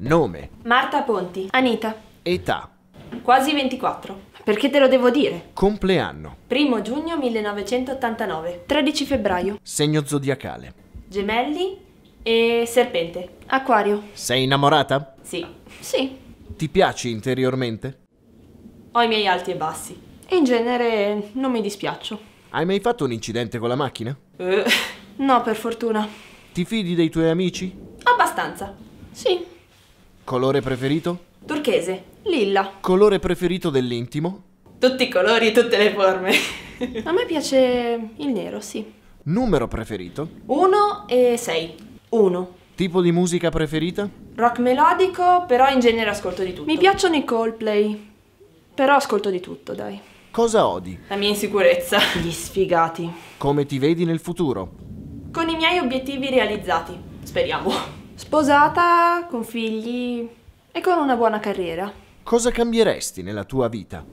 Nome. Marta Ponti. Anita. Età. Quasi 24. Perché te lo devo dire? Compleanno. 1 giugno 1989. 13 febbraio. Segno zodiacale. Gemelli e serpente. Acquario. Sei innamorata? Sì. Sì. Ti piaci interiormente? Ho i miei alti e bassi. in genere non mi dispiaccio. Hai mai fatto un incidente con la macchina? Uh, no, per fortuna. Ti fidi dei tuoi amici? Abbastanza. Sì. Colore preferito? Turchese, lilla. Colore preferito dell'intimo? Tutti i colori, tutte le forme. A me piace il nero, sì. Numero preferito? 1 e 6. 1. Tipo di musica preferita? Rock melodico, però in genere ascolto di tutto. Mi piacciono i Coldplay, però ascolto di tutto, dai. Cosa odi? La mia insicurezza. Gli sfigati. Come ti vedi nel futuro? Con i miei obiettivi realizzati, speriamo. Sposata, con figli e con una buona carriera. Cosa cambieresti nella tua vita?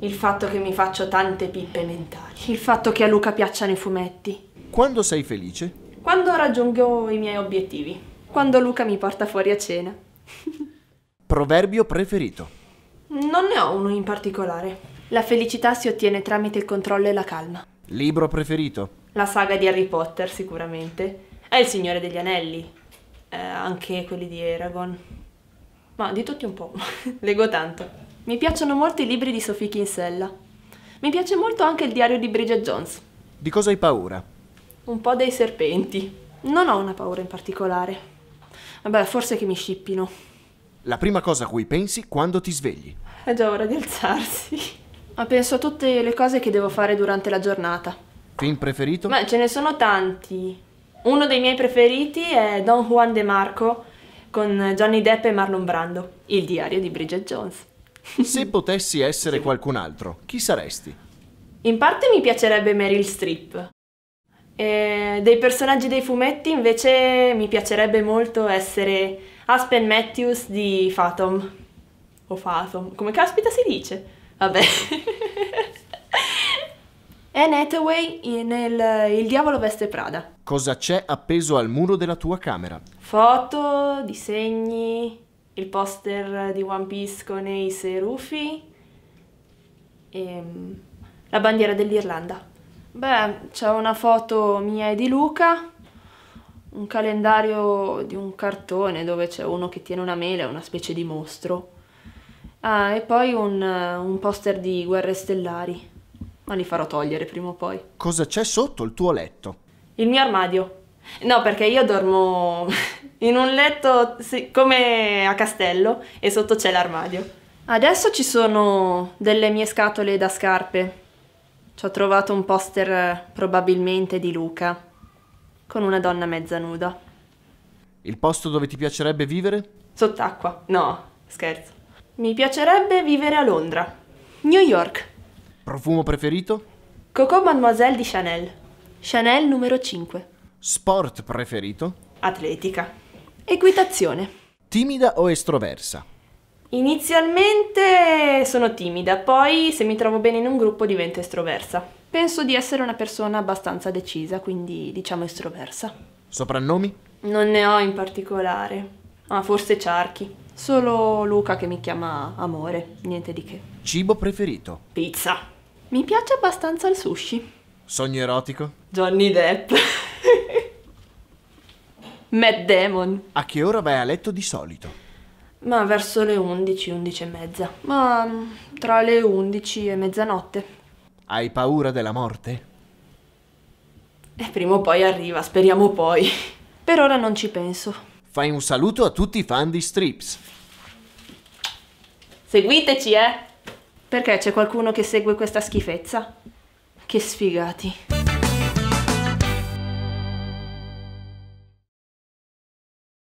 Il fatto che mi faccio tante pippe mentali. Il fatto che a Luca piacciono i fumetti. Quando sei felice? Quando raggiungo i miei obiettivi. Quando Luca mi porta fuori a cena. Proverbio preferito? Non ne ho uno in particolare. La felicità si ottiene tramite il controllo e la calma. Libro preferito? La saga di Harry Potter, sicuramente. È il Signore degli Anelli eh, anche quelli di Aragon. Ma di tutti un po', leggo tanto. Mi piacciono molto i libri di Sophie Kinsella. Mi piace molto anche il diario di Bridget Jones. Di cosa hai paura? Un po' dei serpenti. Non ho una paura in particolare. Vabbè, forse che mi scippino. La prima cosa a cui pensi quando ti svegli? È già ora di alzarsi. Ma penso a tutte le cose che devo fare durante la giornata. Film preferito? Beh, ce ne sono tanti. Uno dei miei preferiti è Don Juan de Marco con Johnny Depp e Marlon Brando, Il diario di Bridget Jones. Se potessi essere qualcun altro, chi saresti? In parte mi piacerebbe Meryl Streep. E dei personaggi dei fumetti invece mi piacerebbe molto essere Aspen Matthews di Fatom. O Fatom, come caspita si dice? Vabbè. Anne Hathaway nel Il diavolo veste Prada. Cosa c'è appeso al muro della tua camera? Foto, disegni, il poster di One Piece con Ace e Rufy e ehm, la bandiera dell'Irlanda. Beh, c'è una foto mia e di Luca, un calendario di un cartone dove c'è uno che tiene una mela, una specie di mostro. Ah, e poi un, un poster di Guerre Stellari ma li farò togliere prima o poi. Cosa c'è sotto il tuo letto? Il mio armadio. No, perché io dormo in un letto sì, come a castello e sotto c'è l'armadio. Adesso ci sono delle mie scatole da scarpe. Ci ho trovato un poster probabilmente di Luca, con una donna mezza nuda. Il posto dove ti piacerebbe vivere? Sott'acqua. No, scherzo. Mi piacerebbe vivere a Londra, New York. Profumo preferito? Coco Mademoiselle di Chanel. Chanel numero 5. Sport preferito? Atletica. Equitazione. Timida o estroversa? Inizialmente sono timida, poi se mi trovo bene in un gruppo divento estroversa. Penso di essere una persona abbastanza decisa, quindi diciamo estroversa. Soprannomi? Non ne ho in particolare. Ah, forse Ciarchi. Solo Luca che mi chiama amore, niente di che. Cibo preferito? Pizza. Mi piace abbastanza il sushi. Sogno erotico? Johnny Depp. Matt Damon. A che ora vai a letto di solito? Ma verso le 11, 11 e mezza. Ma mm, tra le 11 e mezzanotte. Hai paura della morte? E prima o poi arriva, speriamo poi. Per ora non ci penso. Fai un saluto a tutti i fan di Strips. Seguiteci, eh! Perché c'è qualcuno che segue questa schifezza? Che sfigati.